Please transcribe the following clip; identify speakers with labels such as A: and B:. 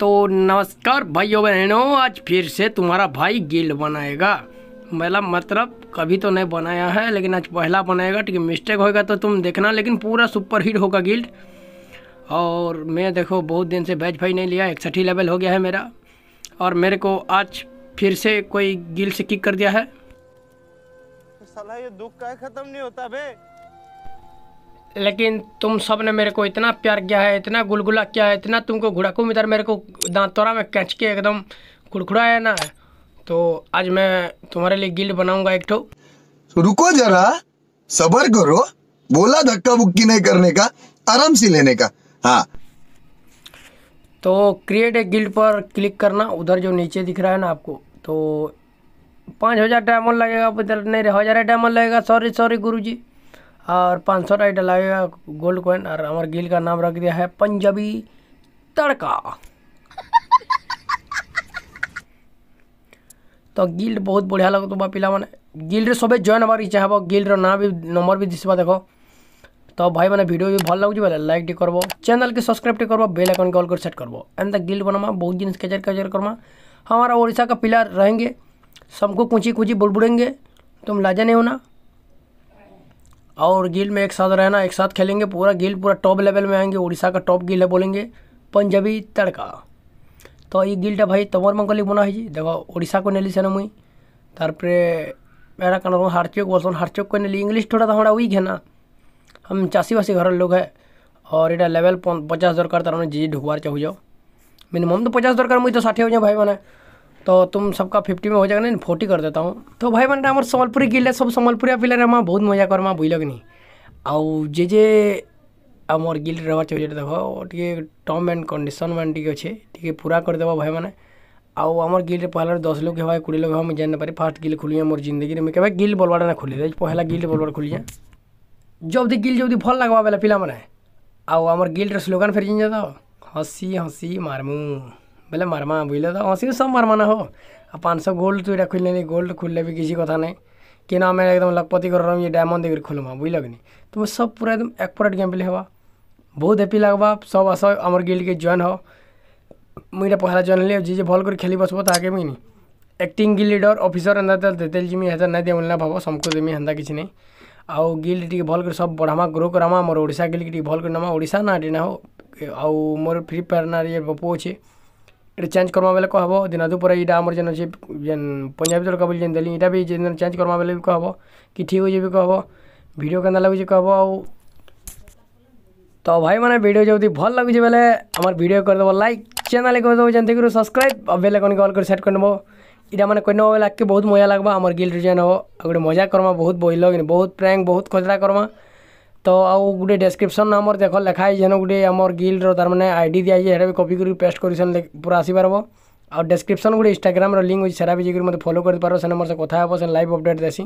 A: तो नमस्कार भाइयों बहनों आज फिर से तुम्हारा भाई गिल्ड बनाएगा मतलब मतलब कभी तो नहीं बनाया है लेकिन आज पहला बनाएगा ठीक है मिस्टेक होएगा तो तुम देखना लेकिन पूरा सुपर हिट होगा गिल्ड और मैं देखो बहुत दिन से बैच भाई नहीं लिया इकसठ लेवल हो गया है मेरा और मेरे को आज फिर से कोई गिल्ड से किक कर दिया है तो ये दुख का खत्म नहीं होता भाई लेकिन तुम सब ने मेरे को इतना प्यार किया है इतना गुलगुला किया है इतना तुमको घुड़ाकू में मेरे को दांतोरा में कैच के एकदम कुड़कुड़ाया ना तो आज मैं तुम्हारे लिए गिल्ड बनाऊंगा एक ठो तो रुको जरा सबर करो बोला धक्का बुक्की नहीं करने का आराम से लेने का हाँ तो क्रिएट ए गिल्ड पर क्लिक करना उधर जो नीचे दिख रहा है ना आपको तो पाँच हज़ार डायमंड लगेगा इधर नहीं हज़ार डायमंड लगेगा सॉरी सॉरी गुरुजी और पाँच सौ टाइट डलाएगा गोल्ड कॉइन और अमर गिल का नाम रख दिया है पंजाबी तड़का तो गिल्ड बहुत बढ़िया लगुवा पिला मैंने गिल्ड सबे जॉइन हमार इच्छा हे गिल्ड ना भी नंबर भी दिशा देख तो भाई मैंने भिडियो भी भल लगुच बोले लाइक टी कर चैनल के सब्सक्राइब टी कर बेल आइकन के ऑल कर सेट कर एंता गिल्ड बनवा बहुत जिन कैचर कैचर करमा हमारा ओडिशा का पिला रहेंगे सबको कुची कुछी बुलबुड़ेंगे तुम लाजा नहीं होना और गिल में एक साथ रहना एक साथ खेलेंगे पूरा गिल पूरा टॉप लेवल में आएंगे उड़ीसा का टॉप गिल है बोलेंगे पंजाबी तड़का तो ये टा भाई तुमर मंगली बना है देखो उड़ीसा को नेली सेन मुई तारपे एना कारण हारचोक बसन हारचोक को नेली इंग्लिश थोड़ा तो हमारा वीक है ना हम वासी घर लोग है और यहाँ लेवल पचास दरकार तार जी ढुकवार चाहू जाओ मिनिमम तो पचास दरकार मुई तो षाठी हो जाए भाई मैंने तो तुम सबका फिफ्टी में हो जाएगा ना फोर्टी कर देता हूँ तो भाई मैंने हमारे समलपुरी गिले सब समलपुरिया पिले रहे बहुत मजा करमा बुझल कि नहीं आउ जे जे आम गिल रहा चाहिए देख टे टर्म एंड कंडीशन मैंने टी अच्छे टी पूरा करदेव भाई मैंने आउ आम गिल पहला दस लोक हे कोड़े लोक हे मुझे जान पारे फास्ट गिल खुली मोर जिंदगी मुझे कभी गिल बलवाड़ा ना खुली पहला गिल्ड बलवाड़ा खुली जाए जब गिल जब भल लगवा बेला पिला मैंने आउ आम गिल्ड स्लोगान फेर जी जा हसी हसी मारमू बोले मारमा बुझे तो हसी तो सब मारमा ना हो पाँच सौ गोल्ड तू खुल ले गोल्ड तो खुलने भी किसी कथा नहीं कि एकदम लखपति कर रहा ये डायमंड देकर खुलमा बुझल कि नहीं तुम तो सब पूरा एकदम एक पर गेम प्ले हवा बहुत हैप्पी लगवा सब आस आम गिल्ड के जॉन हो मुझे पहला जॉन ले जी भल कर खेली बस ताके मुझे एक्टिंग गिल्ड लीडर अफिसर एंता देते जी हे ना दे बोलना भाव सबको देमी हेता किसी नहीं आउ गिल्ड टी भल कर सब बढ़ावा ग्रो करामा मोर ओडा गिल्ड की भल कर नमा ओडा ना ना हो आउ मोर फ्री फायर ना ये बपू अच्छे এটা চেঞ্জ করমা বেলে কহব দিনাদু পরে এটা আমার যেন অছে যেন পঞ্জাবী তড়কা বলে যেন দেলি এটা বি যেন চেঞ্জ করমা বেলে বি কহব কি ঠিক হয়ে যাবি কহব ভিডিও কেনা লাগুছে কহব আউ তো ভাই মানে ভিডিও যদি ভাল লাগুছে বেলে আমার ভিডিও করেদেব লাইক চ্যানেলে করেদেব যেন থেকে সবসক্রাইব আর বেলে কোন কল করে সেট করে নেব এটা মানে করে নেব বেলে আগে বহুত মজা লাগবা আমার গিল্ড রিজেন হব আর গোটে মজা করমা বহুত বইল বহুত প্র্যাঙ্ক বহুত খজড়া করমা তো আউ গোটে ডেসক্রিপশন আমার দেখ লেখা হয়েছে যেন গোটে আমার গিল্ডর তার মানে আইডি দিয়া হয়েছে সেটা বি কপি করি পেস্ট করে সেন পুরা আসিপারব আর ডেসক্রিপশন গোটে ইনস্টাগ্রামর লিঙ্ক হয়েছে সেটা বি যাই মতো ফলো করে পারব সেন মোর কথা হব সেন লাইভ অপডেট দেসি